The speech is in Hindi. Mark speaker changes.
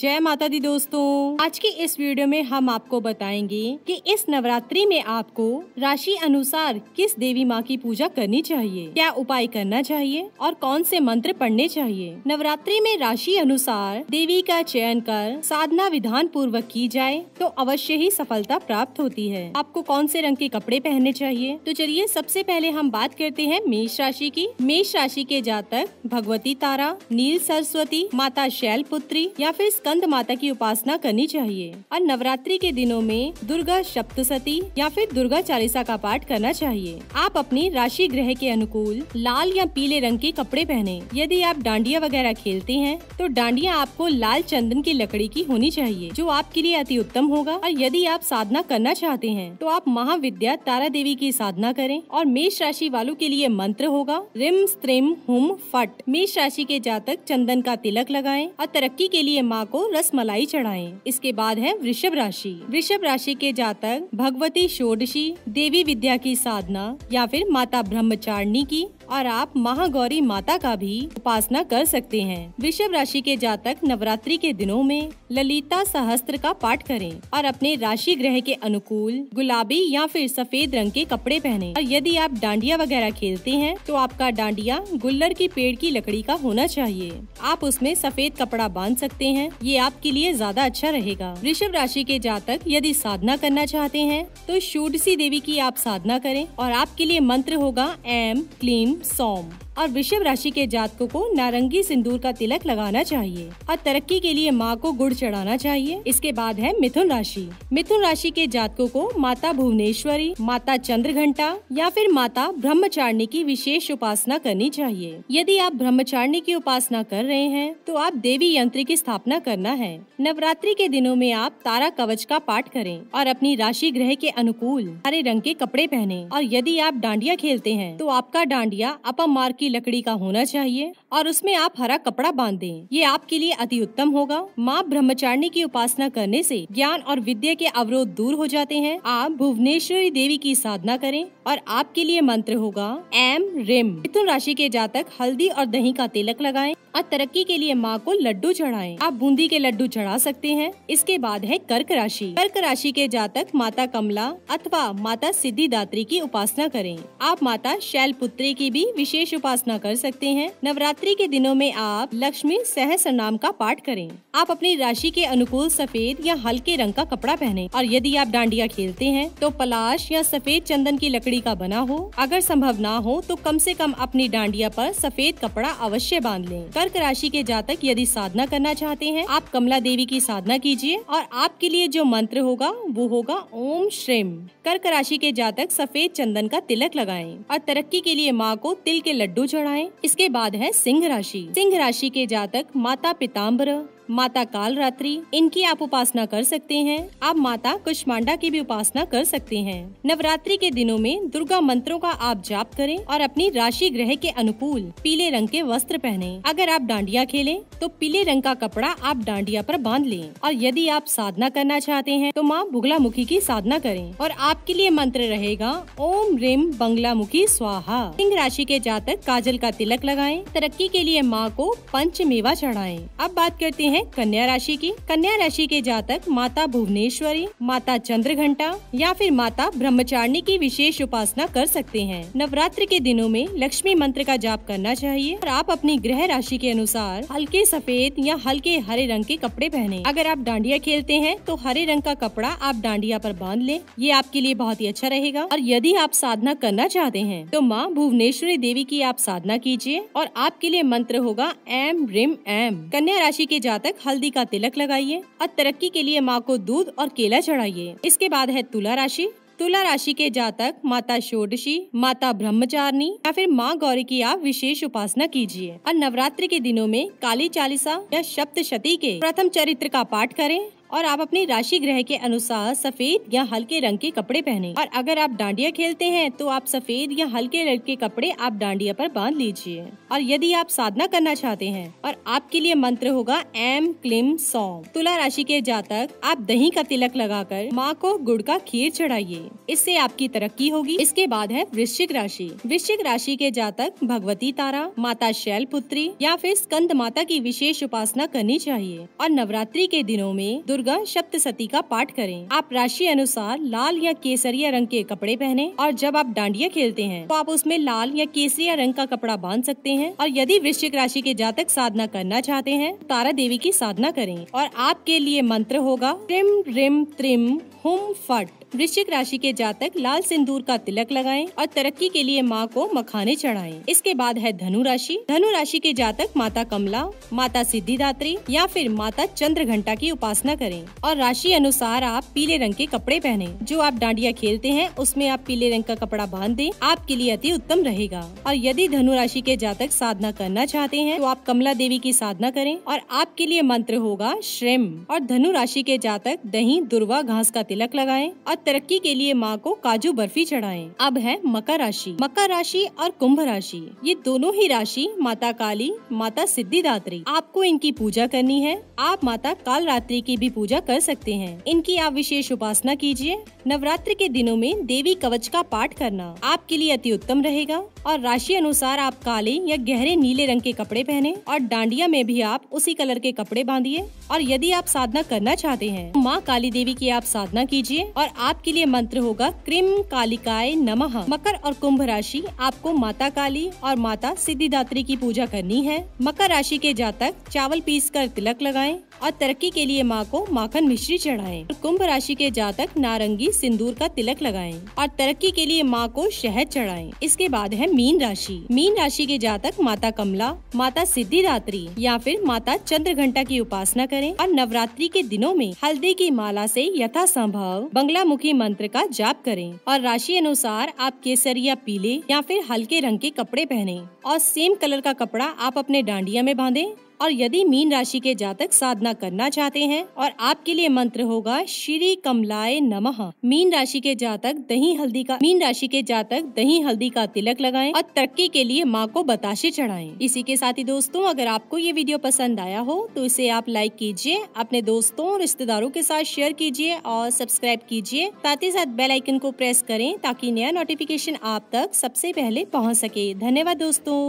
Speaker 1: जय माता दी दोस्तों आज की इस वीडियो में हम आपको बताएंगे कि इस नवरात्रि में आपको राशि अनुसार किस देवी माँ की पूजा करनी चाहिए क्या उपाय करना चाहिए और कौन से मंत्र पढ़ने चाहिए नवरात्रि में राशि अनुसार देवी का चयन कर साधना विधान पूर्वक की जाए तो अवश्य ही सफलता प्राप्त होती है आपको कौन से रंग के कपड़े पहनने चाहिए तो चलिए सबसे पहले हम बात करते हैं मेष राशि की मेष राशि के जातक भगवती तारा नील सरस्वती माता शैल पुत्री या फिर स्कंद माता की उपासना करनी चाहिए और नवरात्रि के दिनों में दुर्गा सप्तशती या फिर दुर्गा चालीसा का पाठ करना चाहिए आप अपनी राशि ग्रह के अनुकूल लाल या पीले रंग के कपड़े पहने यदि आप डांडिया वगैरह खेलते हैं तो डांडिया आपको लाल चंदन की लकड़ी की होनी चाहिए जो आपके लिए अति उत्तम होगा और यदि आप साधना करना चाहते हैं तो आप महाविद्या तारा देवी की साधना करें और मेष राशि वालों के लिए मंत्र होगा रिम स्त्रिम हुम फट मेष राशि के जातक चंदन का तिलक लगाएं और तरक्की के लिए माँ को रस मलाई चढ़ाए इसके बाद है वृषभ राशि वृषभ राशि के जातक भगवती षोडशी देवी विद्या की साधना या फिर माता ब्रह्मचारिणी की और आप महागौरी माता का भी उपासना कर सकते हैं वृषभ राशि के जातक नवरात्रि के दिनों में ललिता सहस्त्र का पाठ करें और अपने राशि ग्रह के अनुकूल गुलाबी या फिर सफेद रंग के कपड़े पहने और यदि आप डांडिया वगैरह खेलते हैं तो आपका डांडिया गुल्लर की पेड़ की लकड़ी का होना चाहिए आप उसमें सफेद कपड़ा बांध सकते हैं ये ये आपके लिए ज्यादा अच्छा रहेगा ऋषभ राशि के जातक यदि साधना करना चाहते हैं तो शूडसी देवी की आप साधना करें और आपके लिए मंत्र होगा एम क्लीम सोम और वृषभ राशि के जातकों को नारंगी सिंदूर का तिलक लगाना चाहिए और तरक्की के लिए माँ को गुड़ चढ़ाना चाहिए इसके बाद है मिथुन राशि मिथुन राशि के जातकों को माता भुवनेश्वरी माता चंद्र घंटा या फिर माता ब्रह्मचारिणी की विशेष उपासना करनी चाहिए यदि आप ब्रह्मचारिणी की उपासना कर रहे हैं तो आप देवी यंत्र की स्थापना करना है नवरात्रि के दिनों में आप तारा कवच का पाठ करें और अपनी राशि ग्रह के अनुकूल हरे रंग के कपड़े पहने और यदि आप डांडिया खेलते हैं तो आपका डांडिया अपर की लकड़ी का होना चाहिए और उसमें आप हरा कपड़ा बांध दें ये आपके लिए अति उत्तम होगा माँ ब्रह्मचारिणी की उपासना करने से ज्ञान और विद्या के अवरोध दूर हो जाते हैं आप भुवनेश्वरी देवी की साधना करें और आपके लिए मंत्र होगा एम रिम मिथुन राशि के जातक हल्दी और दही का तिलक लगाएं और तरक्की के लिए माँ को लड्डू चढ़ाएं आप बूंदी के लड्डू चढ़ा सकते हैं इसके बाद है कर्क राशि कर्क राशि के जातक माता कमला अथवा माता सिद्धिदात्री की उपासना करें आप माता शैलपुत्री की भी विशेष उपासना उपासना कर सकते हैं नवरात्रि के दिनों में आप लक्ष्मी सहस्र नाम का पाठ करें आप अपनी राशि के अनुकूल सफेद या हल्के रंग का कपड़ा पहने और यदि आप डांडिया खेलते हैं तो पलाश या सफेद चंदन की लकड़ी का बना हो अगर संभव ना हो तो कम से कम अपनी डांडिया पर सफेद कपड़ा अवश्य बांध लें कर्क राशि के जातक यदि साधना करना चाहते हैं आप कमला देवी की साधना कीजिए और आपके लिए जो मंत्र होगा वो होगा ओम श्रेम कर्क राशि के जातक सफेद चंदन का तिलक लगाए और तरक्की के लिए माँ को तिल के लड्डू लड्डू चढ़ाएं। इसके बाद है सिंह राशि सिंह राशि के जातक माता पिताम्बर माता कालरात्रि इनकी आप उपासना कर सकते हैं आप माता कुष्मांडा की भी उपासना कर सकते हैं नवरात्रि के दिनों में दुर्गा मंत्रों का आप जाप करें और अपनी राशि ग्रह के अनुकूल पीले रंग के वस्त्र पहने अगर आप डांडिया खेले तो पीले रंग का कपड़ा आप डांडिया पर बांध लें और यदि आप साधना करना चाहते हैं तो माँ बुगला मुखी की साधना करें और आपके लिए मंत्र रहेगा ओम रिम बंगला मुखी स्वाहा सिंह राशि के जातक काजल का तिलक लगाए तरक्की के लिए माँ को पंच मेवा चढ़ाए अब बात करते हैं है कन्या राशि की कन्या राशि के जातक माता भुवनेश्वरी माता चंद्र घंटा या फिर माता ब्रह्मचारिणी की विशेष उपासना कर सकते हैं नवरात्र के दिनों में लक्ष्मी मंत्र का जाप करना चाहिए और आप अपनी ग्रह राशि के अनुसार हल्के सफेद या हल्के हरे रंग के कपड़े पहने अगर आप डांडिया खेलते हैं तो हरे रंग का कपड़ा आप डांडिया पर बांध ले ये आपके लिए बहुत ही अच्छा रहेगा और यदि आप साधना करना चाहते हैं तो माँ भुवनेश्वरी देवी की आप साधना कीजिए और आपके लिए मंत्र होगा एम रिम एम कन्या राशि के जातक तक हल्दी का तिलक लगाइए और तरक्की के लिए माँ को दूध और केला चढ़ाइए इसके बाद है तुला राशि तुला राशि के जातक माता षोडशी माता ब्रह्मचारिणी या फिर माँ गौरी की आप विशेष उपासना कीजिए और नवरात्रि के दिनों में काली चालीसा या सप्तशती के प्रथम चरित्र का पाठ करें और आप अपनी राशि ग्रह के अनुसार सफेद या हल्के रंग के कपड़े पहने और अगर आप डांडिया खेलते हैं तो आप सफेद या हल्के रंग के कपड़े आप डांडिया पर बांध लीजिए और यदि आप साधना करना चाहते हैं और आपके लिए मंत्र होगा एम क्लिम सौ तुला राशि के जातक आप दही का तिलक लगाकर माँ को गुड़ का खीर चढ़ाइए इससे आपकी तरक्की होगी इसके बाद है वृश्चिक राशि वृश्चिक राशि के जातक भगवती तारा माता शैल पुत्री या फिर स्कंद माता की विशेष उपासना करनी चाहिए और नवरात्रि के दिनों में दुर्गा सप्त सती का पाठ करें आप राशि अनुसार लाल या केसरिया रंग के कपड़े पहने और जब आप डांडिया खेलते हैं तो आप उसमें लाल या केसरिया रंग का कपड़ा बांध सकते हैं और यदि वृश्चिक राशि के जातक साधना करना चाहते हैं तो तारा देवी की साधना करें और आपके लिए मंत्र होगा त्रिम रिम त्रिम हुम फट वृश्चिक राशि के जातक लाल सिंदूर का तिलक लगाएं और तरक्की के लिए माँ को मखाने चढ़ाएं। इसके बाद है धनु राशि धनु राशि के जातक माता कमला माता सिद्धिदात्री या फिर माता चंद्र घंटा की उपासना करें और राशि अनुसार आप पीले रंग के कपड़े पहने जो आप डांडिया खेलते हैं उसमें आप पीले रंग का कपड़ा बांध दे आपके लिए अति उत्तम रहेगा और यदि धनु राशि के जातक साधना करना चाहते हैं तो आप कमला देवी की साधना करें और आपके लिए मंत्र होगा श्रेम और धनु राशि के जातक दही दुर्वा घास का तिलक लगाए और तरक्की के लिए माँ को काजू बर्फी चढ़ाएं। अब है मकर राशि मकर राशि और कुंभ राशि ये दोनों ही राशि माता काली माता सिद्धिदात्री आपको इनकी पूजा करनी है आप माता कालरात्रि की भी पूजा कर सकते हैं इनकी आप विशेष उपासना कीजिए नवरात्र के दिनों में देवी कवच का पाठ करना आपके लिए अति उत्तम रहेगा और राशि अनुसार आप काले या गहरे नीले रंग के कपड़े पहने और डांडिया में भी आप उसी कलर के कपड़े बांधिए और यदि आप साधना करना चाहते हैं माँ काली देवी की आप साधना कीजिए और आप आपके लिए मंत्र होगा क्रिम कालिकाय नमः मकर और कुंभ राशि आपको माता काली और माता सिद्धिदात्री की पूजा करनी है मकर राशि के जातक चावल पीस कर तिलक लगाएं और तरक्की के लिए माँ को माखन मिश्री चढ़ाएं और कुंभ राशि के जातक नारंगी सिंदूर का तिलक लगाएं और तरक्की के लिए माँ को शहद चढ़ाएं इसके बाद है मीन राशि मीन राशि के जातक माता कमला माता सिद्धिदात्री या फिर माता चंद्र घंटा की उपासना करें और नवरात्रि के दिनों में हल्दी की माला से संभव बंगला मुखी मंत्र का जाप करें और राशि अनुसार आप केसरिया पीले या फिर हल्के रंग के कपड़े पहने और सेम कलर का कपड़ा आप अपने डांडिया में बांधे और यदि मीन राशि के जातक साधना करना चाहते हैं और आपके लिए मंत्र होगा श्री कमलाय नमः मीन राशि के जातक दही हल्दी का मीन राशि के जातक दही हल्दी का तिलक लगाएं और तरक्की के लिए माँ को बताशे चढ़ाएं इसी के साथ ही दोस्तों अगर आपको ये वीडियो पसंद आया हो तो इसे आप लाइक कीजिए अपने दोस्तों और रिश्तेदारों के साथ शेयर कीजिए और सब्सक्राइब कीजिए साथ ही साथ बेल आइकन को प्रेस करें ताकि नया नोटिफिकेशन आप तक सबसे पहले पहुँच सके धन्यवाद दोस्तों